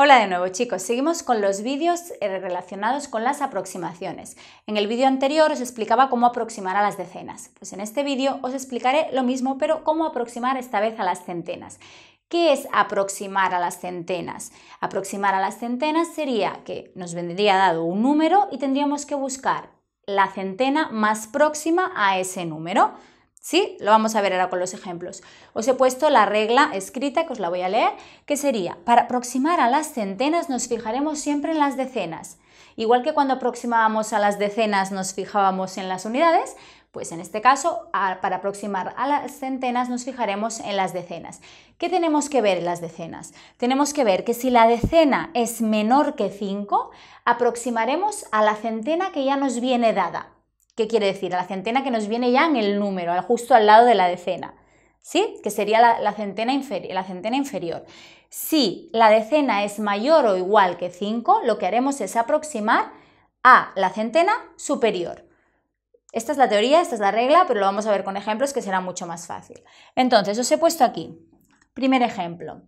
Hola de nuevo chicos, seguimos con los vídeos eh, relacionados con las aproximaciones. En el vídeo anterior os explicaba cómo aproximar a las decenas, pues en este vídeo os explicaré lo mismo pero cómo aproximar esta vez a las centenas. ¿Qué es aproximar a las centenas? Aproximar a las centenas sería que nos vendría dado un número y tendríamos que buscar la centena más próxima a ese número. ¿Sí? Lo vamos a ver ahora con los ejemplos. Os he puesto la regla escrita que os la voy a leer, que sería, para aproximar a las centenas nos fijaremos siempre en las decenas. Igual que cuando aproximábamos a las decenas nos fijábamos en las unidades, pues en este caso, para aproximar a las centenas nos fijaremos en las decenas. ¿Qué tenemos que ver en las decenas? Tenemos que ver que si la decena es menor que 5, aproximaremos a la centena que ya nos viene dada. ¿Qué quiere decir? la centena que nos viene ya en el número, justo al lado de la decena. ¿Sí? Que sería la, la, centena inferior. Si la decena es mayor o igual que 5, lo que haremos es aproximar a la centena superior. Esta es la teoría, esta es la regla, pero lo vamos a ver con ejemplos que será mucho más fácil. Entonces, os he puesto aquí. Primer ejemplo.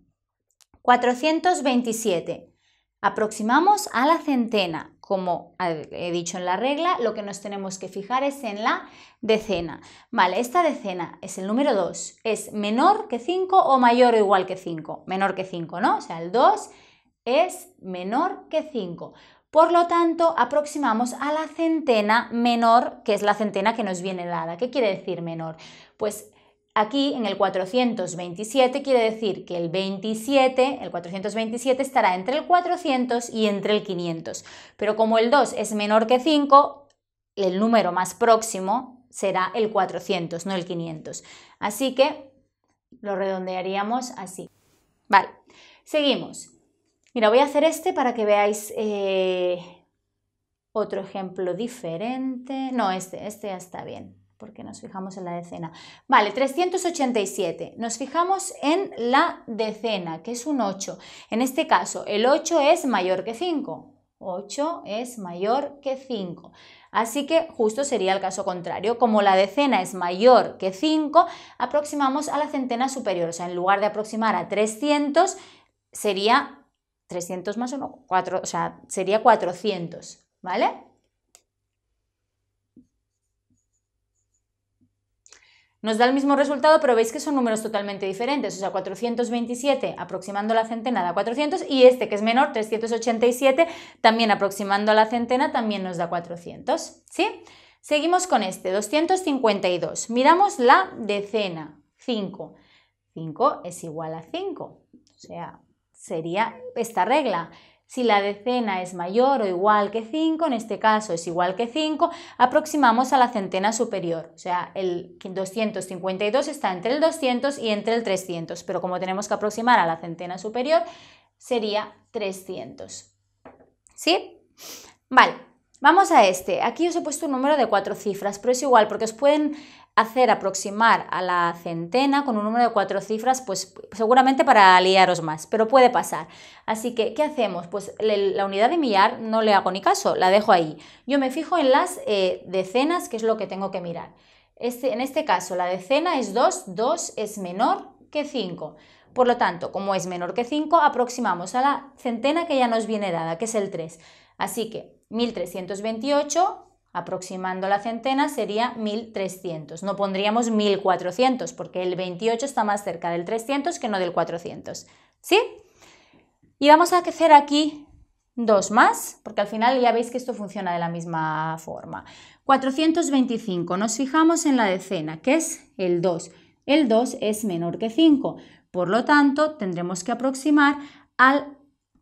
427. Aproximamos a la centena como he dicho en la regla, lo que nos tenemos que fijar es en la decena. Vale, esta decena es el número 2. ¿Es menor que 5 o mayor o igual que 5? Menor que 5, ¿no? O sea, el 2 es menor que 5. Por lo tanto, aproximamos a la centena menor, que es la centena que nos viene dada. ¿Qué quiere decir menor? Pues Aquí en el 427 quiere decir que el 27, el 427 estará entre el 400 y entre el 500. Pero como el 2 es menor que 5, el número más próximo será el 400, no el 500. Así que lo redondearíamos así. Vale, seguimos. Mira, voy a hacer este para que veáis eh, otro ejemplo diferente. No, este, este ya está bien porque nos fijamos en la decena. Vale, 387. Nos fijamos en la decena, que es un 8. En este caso, el 8 es mayor que 5. 8 es mayor que 5. Así que justo sería el caso contrario. Como la decena es mayor que 5, aproximamos a la centena superior. O sea, en lugar de aproximar a 300, sería 300 más 1, o sea, sería 400. ¿Vale? Nos da el mismo resultado, pero veis que son números totalmente diferentes. O sea, 427 aproximando la centena da 400 y este que es menor, 387, también aproximando a la centena también nos da 400. ¿Sí? Seguimos con este, 252. Miramos la decena, 5. 5 es igual a 5. O sea, sería esta regla. Si la decena es mayor o igual que 5, en este caso es igual que 5, aproximamos a la centena superior. O sea, el 252 está entre el 200 y entre el 300, pero como tenemos que aproximar a la centena superior, sería 300. ¿Sí? Vale, Vamos a este. Aquí os he puesto un número de cuatro cifras, pero es igual porque os pueden hacer aproximar a la centena con un número de cuatro cifras, pues seguramente para liaros más, pero puede pasar. Así que, ¿qué hacemos? Pues la unidad de millar no le hago ni caso, la dejo ahí. Yo me fijo en las eh, decenas, que es lo que tengo que mirar. Este, en este caso, la decena es 2, 2 es menor que 5. Por lo tanto, como es menor que 5, aproximamos a la centena que ya nos viene dada, que es el 3. Así que 1328 aproximando la centena sería 1300. No pondríamos 1400 porque el 28 está más cerca del 300 que no del 400. ¿Sí? Y vamos a hacer aquí dos más, porque al final ya veis que esto funciona de la misma forma. 425, nos fijamos en la decena, que es el 2. El 2 es menor que 5, por lo tanto tendremos que aproximar al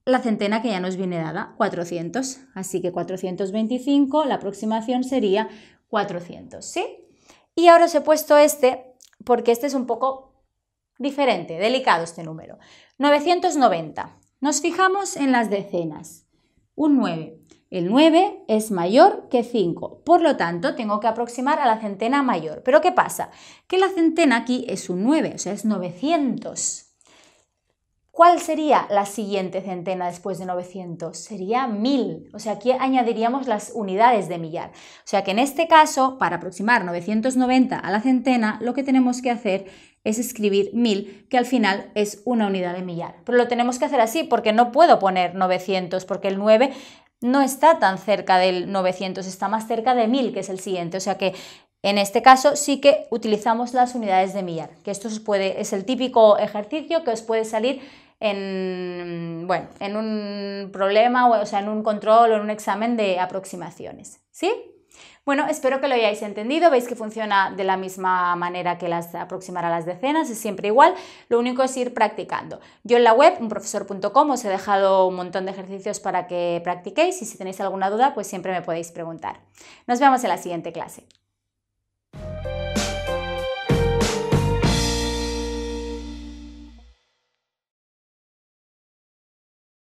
la centena que ya nos viene dada, 400. Así que 425, la aproximación sería 400, ¿sí? Y ahora os he puesto este porque este es un poco diferente, delicado este número. 990. Nos fijamos en las decenas. Un 9. El 9 es mayor que 5, por lo tanto tengo que aproximar a la centena mayor. Pero ¿qué pasa? Que la centena aquí es un 9, o sea, es 900. ¿Cuál sería la siguiente centena después de 900? Sería 1000. O sea, aquí añadiríamos las unidades de millar. O sea que en este caso, para aproximar 990 a la centena, lo que tenemos que hacer es escribir 1000, que al final es una unidad de millar. Pero lo tenemos que hacer así porque no puedo poner 900, porque el 9 no está tan cerca del 900, está más cerca de 1000, que es el siguiente. O sea que en este caso sí que utilizamos las unidades de millar, que esto es el típico ejercicio que os puede salir en, un problema, o, sea, en un control o en un examen de aproximaciones. ¿Sí? Bueno, espero que lo hayáis entendido. Veis que funciona de la misma manera que las aproximar a las decenas, es siempre igual. Lo único es ir practicando. Yo en la web, unprofesor.com, os he dejado un montón de ejercicios para que practiquéis y si tenéis alguna duda, pues siempre me podéis preguntar. Nos vemos en la siguiente clase.